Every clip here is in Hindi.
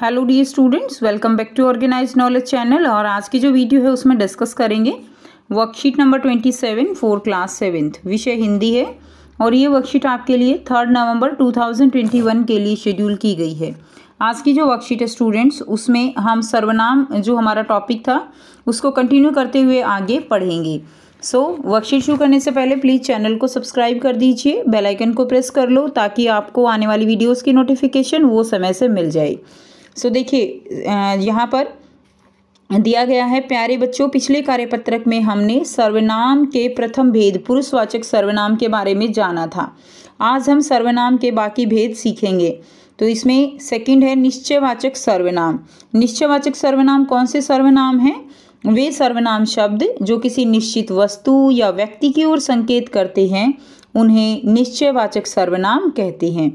hello the students welcome back to Organize Knowledge channel और आज की जो वीडियो है उसमें डिस्कस करेंगे worksheet number twenty seven four class seventh विषय हिंदी है और ये वर्कशीट आपके लिए थर्ड नवंबर वन के लिए शेड्यूल की गई है आज की जो वर्कशीट है स्टूडेंट्स उसमें हम सर्वनाम जो हमारा टॉपिक था उसको कंटिन्यू करते हुए आगे पढ़ेंगे सो so, वर्कशीट शुरू करने से पहले प्लीज़ चैनल को सब्सक्राइब कर दीजिए बेलाइकन को प्रेस कर लो ताकि आपको आने वाली वीडियोज़ की नोटिफिकेशन वो समय से मिल जाए सो देखिए यहाँ पर दिया गया है प्यारे बच्चों पिछले कार्यपत्रक में हमने सर्वनाम के प्रथम भेद पुरुषवाचक सर्वनाम के बारे में जाना था आज हम सर्वनाम के बाकी भेद सीखेंगे तो इसमें सेकंड है निश्चयवाचक सर्वनाम निश्चयवाचक सर्वनाम कौन से सर्वनाम हैं वे सर्वनाम शब्द जो किसी निश्चित वस्तु या व्यक्ति की ओर संकेत करते हैं उन्हें निश्चयवाचक सर्वनाम कहते हैं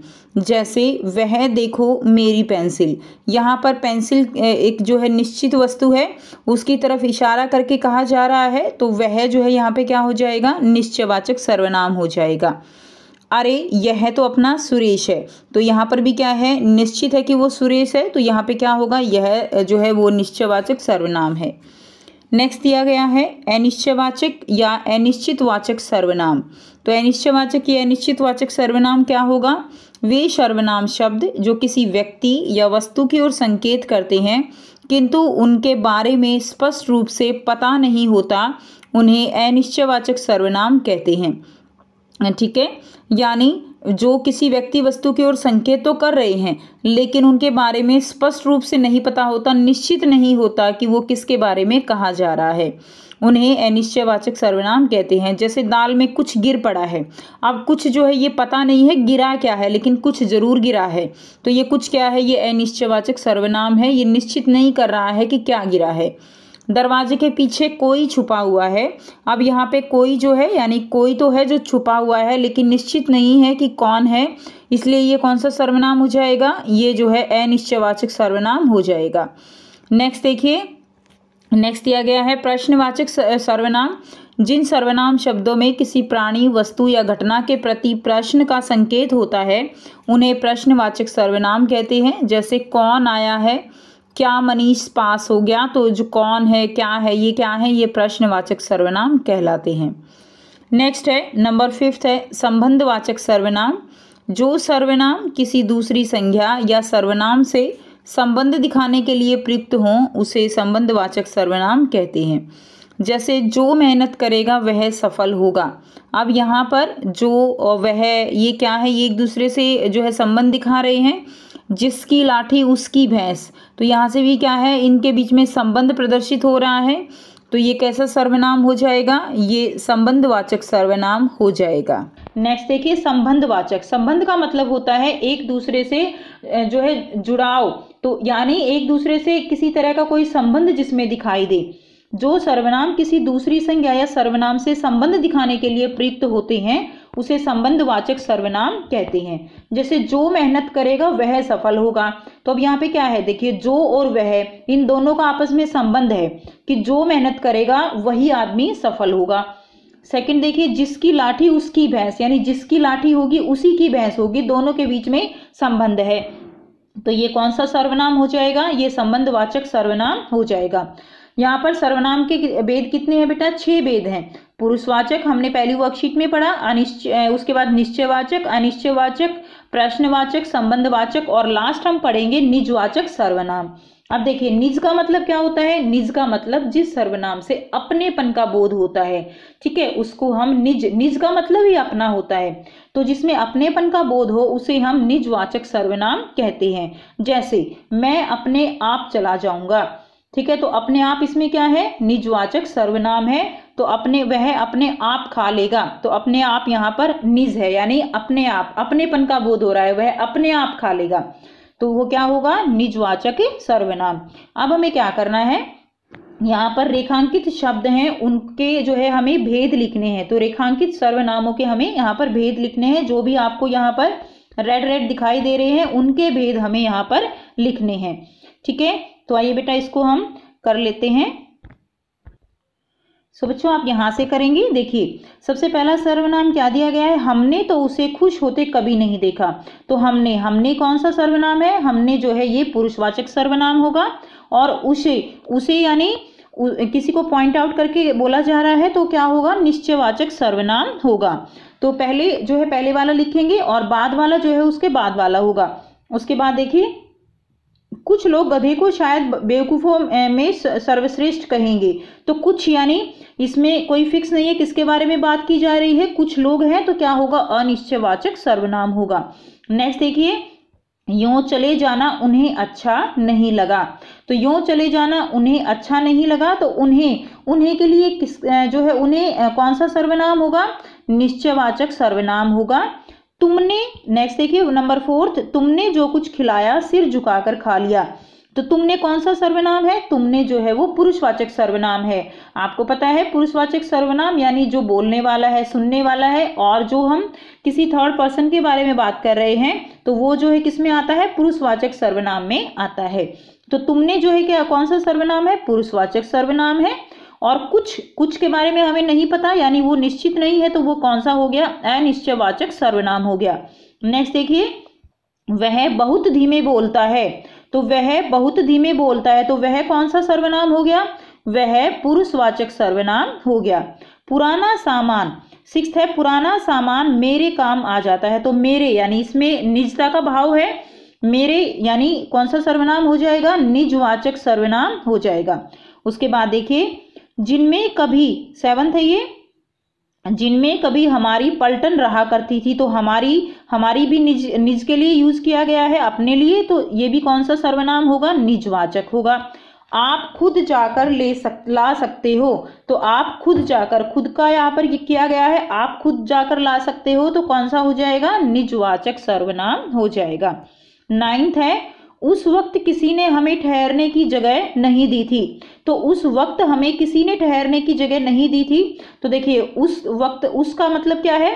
जैसे वह देखो मेरी पेंसिल यहाँ पर पेंसिल एक जो है निश्चित वस्तु है उसकी तरफ इशारा करके कहा जा रहा है तो वह जो है यहाँ पे क्या हो जाएगा निश्चयवाचक सर्वनाम हो जाएगा अरे यह तो अपना सुरेश है तो यहाँ पर भी क्या है निश्चित है कि वो सुरेश है तो यहाँ पे क्या होगा यह जो है वो निश्चयवाचक सर्वनाम है नेक्स्ट दिया गया है अनिश्चयवाचक या अनिश्चितवाचक सर्वनाम तो अनिश्चयवाचक या अनिश्चितवाचक सर्वनाम क्या होगा वे सर्वनाम शब्द जो किसी व्यक्ति या वस्तु की ओर संकेत करते हैं किंतु उनके बारे में स्पष्ट रूप से पता नहीं होता उन्हें अनिश्चयवाचक सर्वनाम कहते हैं ठीक है यानी जो किसी व्यक्ति वस्तु की ओर संकेत तो कर रहे हैं लेकिन उनके बारे में स्पष्ट रूप से नहीं पता होता निश्चित नहीं होता कि वो किसके बारे में कहा जा रहा है उन्हें अनिश्चयवाचक सर्वनाम कहते हैं जैसे दाल में कुछ गिर पड़ा है अब कुछ जो है ये पता नहीं है गिरा क्या है लेकिन कुछ ज़रूर गिरा है तो ये कुछ क्या है ये अनिश्चयवाचक सर्वनाम है ये निश्चित नहीं कर रहा है कि क्या गिरा है दरवाजे के पीछे कोई छुपा हुआ है अब यहाँ पे कोई जो है यानी कोई तो है जो छुपा हुआ है लेकिन निश्चित नहीं है कि कौन है इसलिए ये कौन सा सर्वनाम हो जाएगा ये जो है अनिश्चयवाचक सर्वनाम हो जाएगा नेक्स्ट देखिए नेक्स्ट दिया गया है प्रश्नवाचक सर्वनाम जिन सर्वनाम शब्दों में किसी प्राणी वस्तु या घटना के प्रति प्रश्न का संकेत होता है उन्हें प्रश्नवाचक सर्वनाम कहते हैं जैसे कौन आया है क्या मनीष पास हो गया तो जो कौन है क्या है ये क्या है ये प्रश्नवाचक सर्वनाम कहलाते हैं नेक्स्ट है नंबर फिफ्थ है संबंधवाचक सर्वनाम जो सर्वनाम किसी दूसरी संज्ञा या सर्वनाम से संबंध दिखाने के लिए प्रयुक्त हों उसे संबंधवाचक सर्वनाम कहते हैं जैसे जो मेहनत करेगा वह सफल होगा अब यहाँ पर जो वह ये क्या है ये एक दूसरे से जो है संबंध दिखा रहे हैं जिसकी लाठी उसकी भैंस तो यहाँ से भी क्या है इनके बीच में संबंध प्रदर्शित हो रहा है तो ये कैसा सर्वनाम हो जाएगा ये संबंधवाचक सर्वनाम हो जाएगा नेक्स्ट देखिए संबंधवाचक संबंध का मतलब होता है एक दूसरे से जो है जुड़ाव तो यानी एक दूसरे से किसी तरह का कोई संबंध जिसमें दिखाई दे जो सर्वनाम किसी दूसरी संज्ञा या सर्वनाम से संबंध दिखाने के लिए प्रयुक्त होते हैं उसे संबंधवाचक सर्वनाम कहते हैं जैसे जो मेहनत करेगा वह सफल होगा तो अब यहाँ पे क्या है देखिए जो और वह इन दोनों का आपस में संबंध है कि जो मेहनत करेगा वही आदमी सफल होगा सेकंड देखिए जिसकी लाठी उसकी भैंस यानी जिसकी लाठी होगी उसी की भैंस होगी दोनों के बीच में संबंध है तो ये कौन सा सर्वनाम हो जाएगा ये संबंधवाचक सर्वनाम हो जाएगा यहाँ पर सर्वनाम के वेद कितने हैं बेटा छह वेद हैं पुरुषवाचक हमने पहली वर्कशीट में पढ़ा अनिश्चय उसके बाद निश्चयवाचक अनिश्चयवाचक प्रश्नवाचक संबंधवाचक और लास्ट हम पढ़ेंगे निजवाचक सर्वनाम अब देखिए निज का मतलब क्या होता है निज का मतलब जिस सर्वनाम से अपनेपन का बोध होता है ठीक है उसको हम निज निज का मतलब ही अपना होता है तो जिसमें अपनेपन का बोध हो उसे हम निजवाचक सर्वनाम कहते हैं जैसे मैं अपने आप चला जाऊंगा ठीक है तो अपने आप इसमें क्या है निजवाचक सर्वनाम है तो अपने वह अपने आप खा लेगा तो अपने आप यहाँ पर निज है यानी अपने आप अपनेपन का बोध हो रहा है वह अपने आप खा लेगा तो वो क्या होगा निजवाचक सर्वनाम अब हमें क्या करना है यहाँ पर रेखांकित शब्द हैं उनके जो है हमें भेद लिखने हैं तो रेखांकित सर्वनामों के हमें यहाँ पर भेद लिखने हैं जो भी आपको यहाँ पर रेड रेड दिखाई दे रहे हैं उनके भेद हमें यहाँ पर लिखने हैं ठीक है तो आइए बेटा इसको हम कर लेते हैं सो बच्चों आप यहाँ से करेंगे देखिए सबसे पहला सर्वनाम क्या दिया गया है हमने तो उसे खुश होते कभी नहीं देखा तो हमने हमने कौन सा सर्वनाम है हमने जो है ये पुरुषवाचक सर्वनाम होगा और उसे उसे यानी किसी को पॉइंट आउट करके बोला जा रहा है तो क्या होगा निश्चयवाचक सर्वनाम होगा तो पहले जो है पहले वाला लिखेंगे और बाद वाला जो है उसके बाद वाला होगा उसके बाद देखिए कुछ लोग गधे को शायद बेवकूफ़ों में सर्वश्रेष्ठ कहेंगे तो कुछ यानी इसमें कोई फिक्स नहीं है किसके बारे में बात की जा रही है कुछ लोग हैं तो क्या होगा अनिश्चयवाचक सर्वनाम होगा नेक्स्ट देखिए यो चले जाना उन्हें अच्छा नहीं लगा तो यो चले जाना उन्हें अच्छा नहीं लगा तो उन्हें उन्हें के लिए किस जो है उन्हें कौन सा सर्वनाम होगा निश्चयवाचक सर्वनाम होगा तुमने नेक्स्ट देखिए नंबर फोर्थ तुमने जो कुछ खिलाया सिर झुकाकर खा लिया तो तुमने कौन सा सर्वनाम है तुमने जो है वो पुरुषवाचक सर्वनाम है आपको पता है पुरुषवाचक सर्वनाम यानी जो बोलने वाला है सुनने वाला है और जो हम किसी थर्ड पर्सन के बारे में बात कर रहे हैं तो वो जो है किस में आता है पुरुषवाचक सर्वनाम में आता है तो तुमने जो है क्या कौन सा सर्वनाम है पुरुषवाचक सर्वनाम है और कुछ कुछ के बारे में हमें नहीं पता यानी वो निश्चित नहीं है तो वो कौन सा हो गया अनिश्चयवाचक सर्वनाम हो गया नेक्स्ट देखिए वह बहुत धीमे बोलता है तो वह बहुत धीमे बोलता है तो वह कौन सा सर्वनाम हो गया वह पुरुषवाचक सर्वनाम हो गया पुराना सामान सिक्स है पुराना सामान मेरे काम आ जाता है तो मेरे यानी इसमें निजता का भाव है मेरे यानी कौन सा सर्वनाम हो जाएगा निजवाचक सर्वनाम हो जाएगा उसके बाद देखिए जिनमें कभी सेवंथ है ये जिनमें कभी हमारी पलटन रहा करती थी तो हमारी हमारी भी निज निज के लिए यूज किया गया है अपने लिए तो ये भी कौन सा सर्वनाम होगा निजवाचक होगा आप खुद जाकर ले सक ला सकते हो तो आप खुद जाकर खुद का यहाँ पर किया गया है आप खुद जाकर ला सकते हो तो कौन सा हो जाएगा निजवाचक सर्वनाम हो जाएगा नाइन्थ है उस वक्त किसी ने हमें ठहरने की जगह नहीं दी थी तो उस वक्त हमें किसी ने ठहरने की जगह नहीं दी थी तो देखिए उस वक्त उसका मतलब क्या है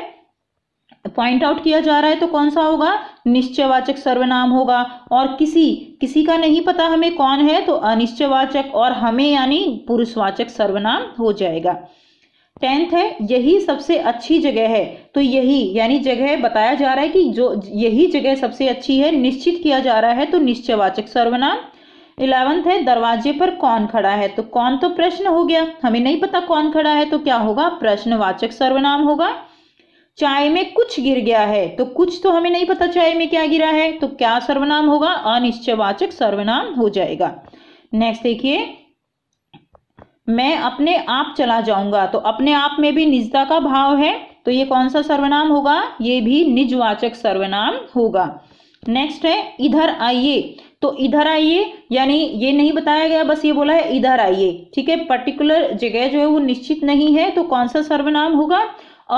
पॉइंट आउट किया जा रहा है तो कौन सा होगा निश्चयवाचक सर्वनाम होगा और किसी किसी का नहीं पता हमें कौन है तो अनिश्चयवाचक और हमें यानी पुरुषवाचक सर्वनाम हो जाएगा टेंथ है यही सबसे अच्छी जगह है तो यही यानी जगह बताया जा रहा है कि जो यही जगह सबसे अच्छी है निश्चित किया जा रहा है तो निश्चयवाचक सर्वनाम इलेवंथ है दरवाजे पर कौन खड़ा है तो कौन तो प्रश्न हो गया हमें नहीं पता कौन खड़ा है तो क्या होगा प्रश्नवाचक सर्वनाम होगा चाय में कुछ गिर गया है तो कुछ तो हमें नहीं पता चाय में क्या गिरा है तो क्या सर्वनाम होगा अनिश्चयवाचक सर्वनाम हो जाएगा नेक्स्ट देखिए मैं अपने आप चला जाऊंगा तो अपने आप में भी निजता का भाव है तो ये कौन सा सर्वनाम होगा ये भी निजवाचक सर्वनाम होगा नेक्स्ट है इधर आइए तो इधर आइए यानी ये नहीं बताया गया बस ये बोला है इधर आइए ठीक है पर्टिकुलर जगह जो है वो निश्चित नहीं है तो कौन सा सर्वनाम होगा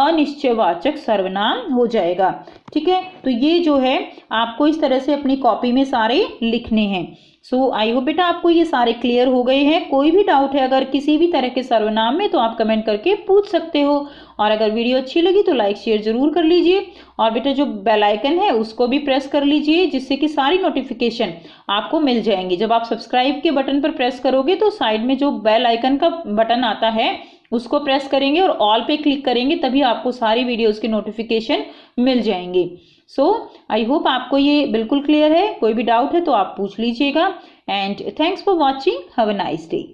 अनिश्चयवाचक सर्वनाम हो जाएगा ठीक है तो ये जो है आपको इस तरह से अपनी कॉपी में सारे लिखने हैं सो आई होप बेटा आपको ये सारे क्लियर हो गए हैं कोई भी डाउट है अगर किसी भी तरह के सर्वनाम में तो आप कमेंट करके पूछ सकते हो और अगर वीडियो अच्छी लगी तो लाइक शेयर जरूर कर लीजिए और बेटा जो बेल आइकन है उसको भी प्रेस कर लीजिए जिससे कि सारी नोटिफिकेशन आपको मिल जाएंगी जब आप सब्सक्राइब के बटन पर प्रेस करोगे तो साइड में जो बेल आइकन का बटन आता है उसको प्रेस करेंगे और ऑल पे क्लिक करेंगे तभी आपको सारी वीडियोज़ की नोटिफिकेशन मिल जाएंगी सो आई होप आपको ये बिल्कुल क्लियर है कोई भी डाउट है तो आप पूछ लीजिएगा and thanks for watching have a nice day